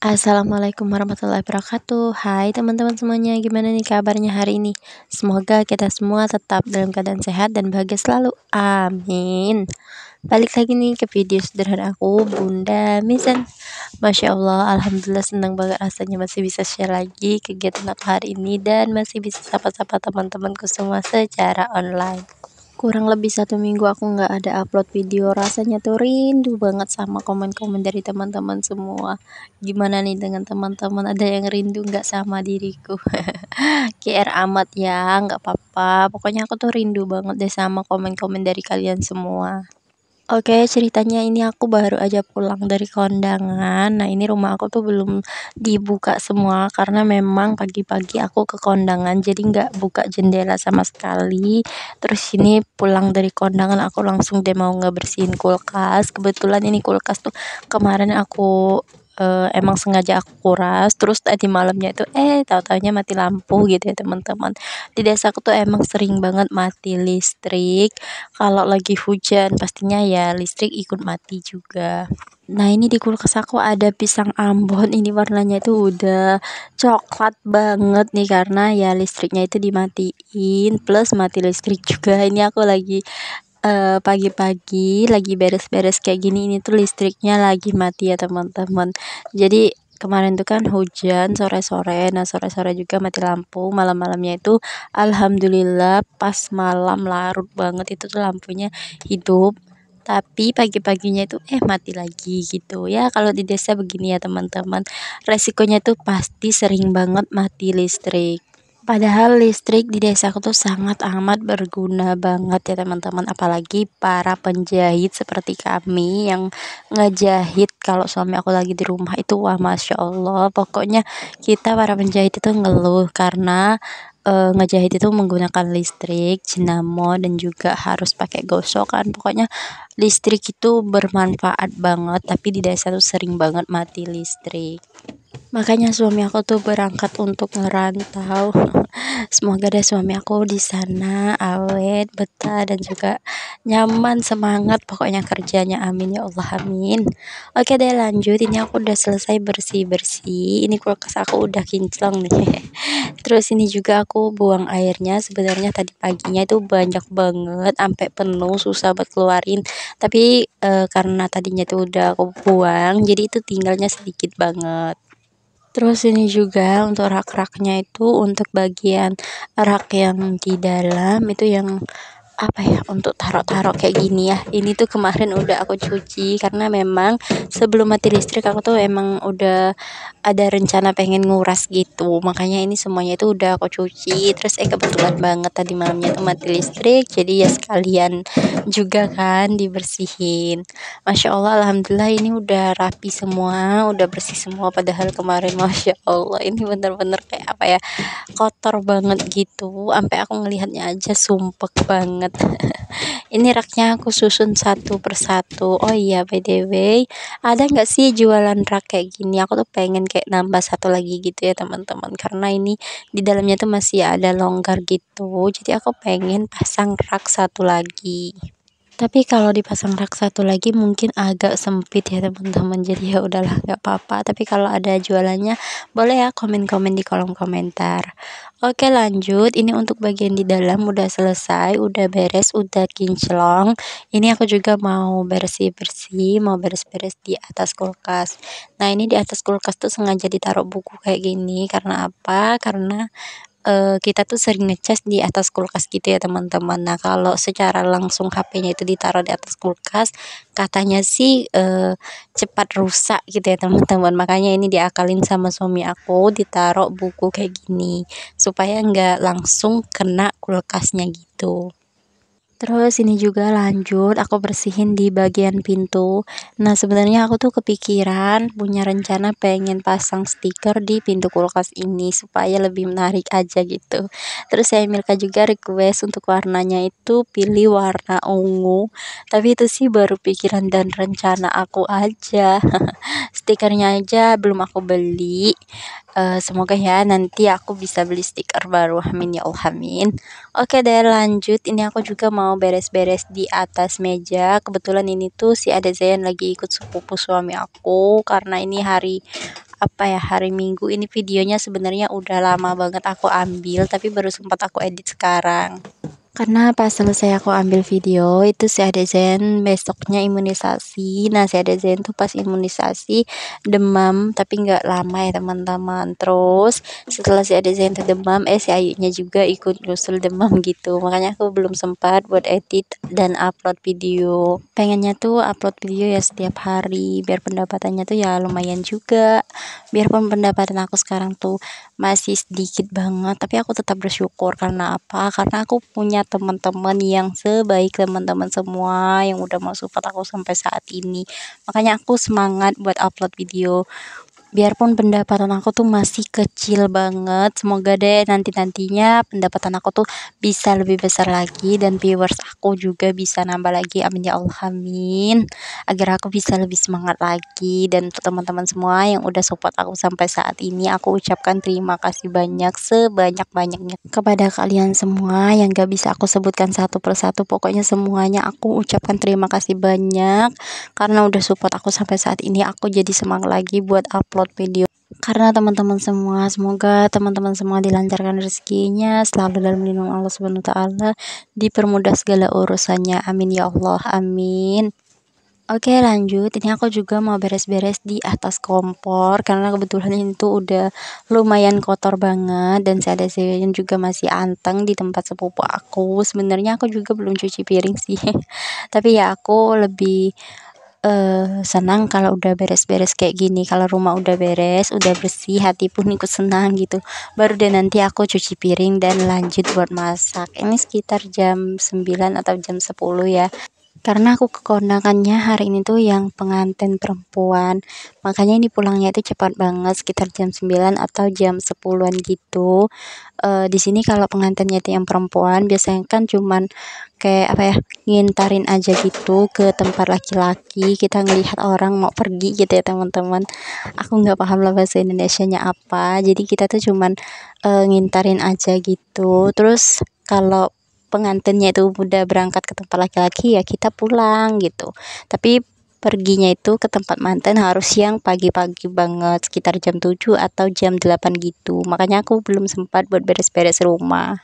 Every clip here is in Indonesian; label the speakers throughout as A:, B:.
A: Assalamualaikum warahmatullahi wabarakatuh Hai teman-teman semuanya, gimana nih kabarnya hari ini? Semoga kita semua tetap dalam keadaan sehat dan bahagia selalu Amin Balik lagi nih ke video sederhana aku, Bunda Mizan Masya Allah, Alhamdulillah senang banget rasanya masih bisa share lagi kegiatan aku hari ini Dan masih bisa sapa-sapa teman-temanku semua secara online kurang lebih satu minggu aku nggak ada upload video rasanya tuh rindu banget sama komen-komen dari teman-teman semua gimana nih dengan teman-teman ada yang rindu nggak sama diriku KR amat ya nggak apa-apa pokoknya aku tuh rindu banget deh sama komen-komen dari kalian semua Oke, ceritanya ini aku baru aja pulang dari kondangan. Nah, ini rumah aku tuh belum dibuka semua karena memang pagi-pagi aku ke kondangan, jadi nggak buka jendela sama sekali. Terus ini pulang dari kondangan aku langsung deh mau ngebersihin kulkas. Kebetulan ini kulkas tuh kemarin aku uh, emang sengaja aku kuras terus tadi malamnya itu eh tahu-taunya mati lampu gitu ya teman-teman di desa aku tuh emang sering banget mati listrik kalau lagi hujan pastinya ya listrik ikut mati juga Nah ini di kulkas aku ada pisang Ambon ini warnanya itu udah coklat banget nih karena ya listriknya itu dimatiin plus mati listrik juga ini aku lagi pagi eh, pagi-pagi lagi beres-beres kayak gini, ini tuh listriknya lagi mati ya teman-teman. Jadi kemarin tuh kan hujan sore-sore, nah sore-sore juga mati lampu, malam-malamnya itu alhamdulillah pas malam larut banget itu tuh lampunya hidup, tapi pagi-paginya itu eh mati lagi gitu. Ya kalau di desa begini ya teman-teman, resikonya tuh pasti sering banget mati listrik. Padahal listrik di desa aku tuh sangat amat berguna banget ya teman-teman Apalagi para penjahit seperti kami yang ngejahit kalau suami aku lagi di rumah itu wah Masya Allah Pokoknya kita para penjahit itu ngeluh karena uh, ngejahit itu menggunakan listrik, dinamo dan juga harus pakai gosokan. Pokoknya listrik itu bermanfaat banget, tapi di desa tuh sering banget mati listrik makanya suami aku tuh berangkat untuk ngerantau semoga deh suami aku di sana awet betah dan juga nyaman semangat pokoknya kerjanya amin ya Allah amin oke deh lanjut ini aku udah selesai bersih bersih ini kulkas aku udah kinclong nih terus ini juga aku buang airnya sebenarnya tadi paginya itu banyak banget sampai penuh susah buat keluarin tapi e, karena tadinya tuh udah aku buang jadi itu tinggalnya sedikit banget Terus ini juga untuk rak-raknya itu untuk bagian rak yang di dalam itu yang apa ya untuk taruh-taruh kayak gini ya ini tuh kemarin udah aku cuci karena memang sebelum mati listrik aku tuh emang udah ada rencana pengen nguras gitu makanya ini semuanya itu udah aku cuci terus eh kebetulan banget tadi malamnya tuh mati listrik jadi ya sekalian juga kan dibersihin Masya Allah Alhamdulillah ini udah rapi semua udah bersih semua padahal kemarin Masya Allah ini bener-bener kayak apa ya kotor banget gitu sampai aku ngelihatnya aja sumpek banget banget ini raknya aku susun satu persatu oh iya by the way ada nggak sih jualan rak kayak gini aku tuh pengen kayak nambah satu lagi gitu ya teman-teman karena ini di dalamnya tuh masih ada longgar gitu jadi aku pengen pasang rak satu lagi tapi kalau dipasang rak satu lagi mungkin agak sempit ya teman-teman jadi ya udahlah nggak apa-apa tapi kalau ada jualannya boleh ya komen-komen di kolom komentar oke lanjut ini untuk bagian di dalam udah selesai udah beres udah kinclong ini aku juga mau bersih-bersih mau beres-beres di atas kulkas nah ini di atas kulkas tuh sengaja ditaruh buku kayak gini karena apa karena uh, kita tuh sering ngecas di atas kulkas gitu ya teman-teman. Nah kalau secara langsung HP-nya itu ditaruh di atas kulkas, katanya sih uh, cepat rusak gitu ya teman-teman. Makanya ini diakalin sama suami aku ditaruh buku kayak gini supaya nggak langsung kena kulkasnya gitu. Terus ini juga lanjut aku bersihin di bagian pintu. Nah, sebenarnya aku tuh kepikiran punya rencana pengen pasang stiker di pintu kulkas ini supaya lebih menarik aja gitu. Terus saya Milka juga request untuk warnanya itu pilih warna ungu. Tapi itu sih baru pikiran dan rencana aku aja. Stikernya aja belum aku beli. Uh, semoga ya nanti aku bisa beli stiker baru Amin ya Allah Amin Oke deh lanjut ini aku juga mau beres-beres di atas meja Kebetulan ini tuh si Ada Zayan lagi ikut sepupu suami aku Karena ini hari apa ya hari minggu ini videonya sebenarnya udah lama banget aku ambil Tapi baru sempat aku edit sekarang karena pas selesai aku ambil video itu si ada Zen besoknya imunisasi. Nah si ada Zen tuh pas imunisasi demam tapi nggak lama ya teman-teman. Terus setelah si ada Zen tuh demam, eh si Ayunya juga ikut nyusul demam gitu. Makanya aku belum sempat buat edit dan upload video. Pengennya tuh upload video ya setiap hari biar pendapatannya tuh ya lumayan juga. Biar pendapatan aku sekarang tuh masih sedikit banget tapi aku tetap bersyukur karena apa karena aku punya teman-teman yang sebaik teman-teman semua yang udah mau support aku sampai saat ini makanya aku semangat buat upload video biarpun pendapatan aku tuh masih kecil banget semoga deh nanti-nantinya pendapatan aku tuh bisa lebih besar lagi dan viewers aku juga bisa nambah lagi amin ya Allah amin agar aku bisa lebih semangat lagi dan untuk teman-teman semua yang udah support aku sampai saat ini aku ucapkan terima kasih banyak sebanyak-banyaknya kepada kalian semua yang gak bisa aku sebutkan satu persatu pokoknya semuanya aku ucapkan terima kasih banyak karena udah support aku sampai saat ini aku jadi semangat lagi buat upload upload video karena teman-teman semua semoga teman-teman semua dilancarkan rezekinya selalu dalam lindungan Allah Subhanahu taala dipermudah segala urusannya amin ya Allah amin Oke lanjut, ini aku juga mau beres-beres di atas kompor karena kebetulan ini tuh udah lumayan kotor banget dan saya yang juga masih anteng di tempat sepupu aku. Sebenarnya aku juga belum cuci piring sih, tapi ya aku lebih uh, senang kalau udah beres-beres kayak gini kalau rumah udah beres udah bersih hati pun ikut senang gitu baru deh nanti aku cuci piring dan lanjut buat masak ini sekitar jam 9 atau jam 10 ya karena aku kekondangannya hari ini tuh yang pengantin perempuan makanya ini pulangnya itu cepat banget sekitar jam 9 atau jam 10-an gitu e, di sini kalau pengantinnya itu yang perempuan biasanya kan cuman kayak apa ya ngintarin aja gitu ke tempat laki-laki kita ngelihat orang mau pergi gitu ya teman-teman aku nggak paham lah bahasa Indonesia nya apa jadi kita tuh cuman e, ngintarin aja gitu terus kalau pengantinnya itu udah berangkat ke tempat laki-laki ya kita pulang gitu tapi perginya itu ke tempat mantan harus siang, pagi-pagi banget sekitar jam 7 atau jam 8 gitu makanya aku belum sempat buat beres-beres rumah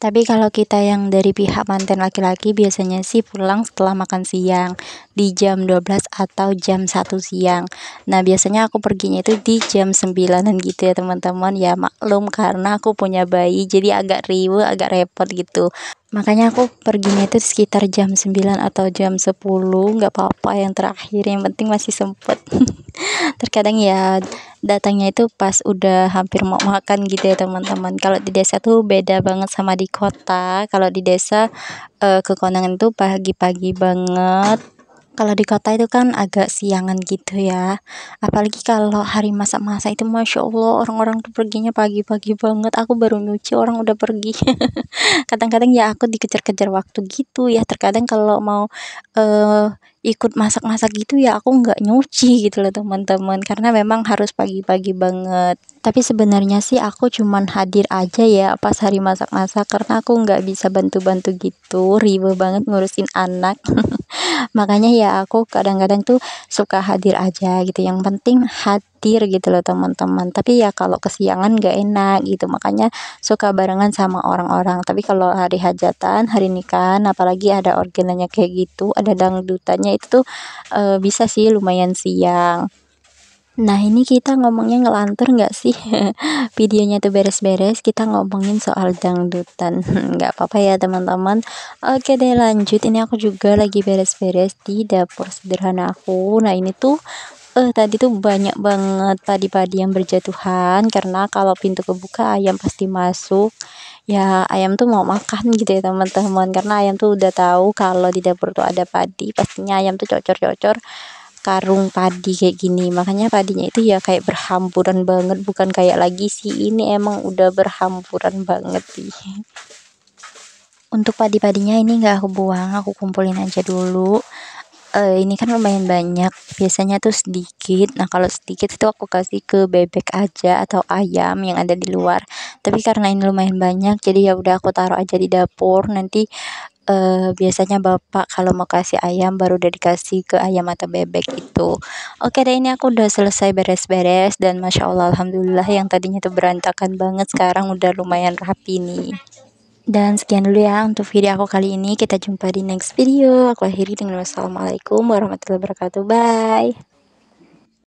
A: tapi kalau kita yang dari pihak mantan laki-laki biasanya sih pulang setelah makan siang di jam 12 atau jam 1 siang. Nah, biasanya aku perginya itu di jam 9 dan gitu ya, teman-teman. Ya maklum karena aku punya bayi jadi agak riwe, agak repot gitu. Makanya aku perginya itu sekitar jam 9 atau jam 10, nggak apa-apa yang terakhir, yang penting masih sempet. Terkadang ya datangnya itu pas udah hampir mau makan gitu ya teman-teman kalau di desa tuh beda banget sama di kota kalau di desa uh, eh, kekonangan tuh pagi-pagi banget kalau di kota itu kan agak siangan gitu ya apalagi kalau hari masa-masa itu masya allah orang-orang tuh perginya pagi-pagi banget aku baru nyuci orang udah pergi kadang-kadang ya aku dikejar-kejar waktu gitu ya terkadang kalau mau uh, ikut masak-masak gitu ya aku nggak nyuci gitu loh teman-teman karena memang harus pagi-pagi banget tapi sebenarnya sih aku cuman hadir aja ya pas hari masak-masak karena aku nggak bisa bantu-bantu gitu ribet banget ngurusin anak makanya ya aku kadang-kadang tuh suka hadir aja gitu yang penting hadir khawatir gitu loh teman-teman tapi ya kalau kesiangan gak enak gitu makanya suka barengan sama orang-orang tapi kalau hari hajatan hari nikahan apalagi ada organanya kayak gitu ada dangdutannya itu tuh e, bisa sih lumayan siang Nah ini kita ngomongnya ngelantur gak sih Videonya tuh beres-beres Kita ngomongin soal dangdutan Gak apa-apa ya teman-teman Oke deh lanjut Ini aku juga lagi beres-beres di dapur sederhana aku Nah ini tuh eh tadi tuh banyak banget padi-padi yang berjatuhan karena kalau pintu kebuka ayam pasti masuk ya ayam tuh mau makan gitu ya teman-teman karena ayam tuh udah tahu kalau di dapur tuh ada padi pastinya ayam tuh cocor-cocor karung padi kayak gini makanya padinya itu ya kayak berhamburan banget bukan kayak lagi sih ini emang udah berhamburan banget sih untuk padi-padinya ini nggak aku buang aku kumpulin aja dulu uh, ini kan lumayan banyak biasanya tuh sedikit nah kalau sedikit itu aku kasih ke bebek aja atau ayam yang ada di luar tapi karena ini lumayan banyak jadi ya udah aku taruh aja di dapur nanti uh, biasanya bapak kalau mau kasih ayam baru udah dikasih ke ayam atau bebek itu oke deh ini aku udah selesai beres-beres dan masya allah alhamdulillah yang tadinya tuh berantakan banget sekarang udah lumayan rapi nih dan sekian dulu ya untuk video aku kali ini. Kita jumpa di next video. Aku akhiri dengan wassalamualaikum warahmatullahi wabarakatuh. Bye.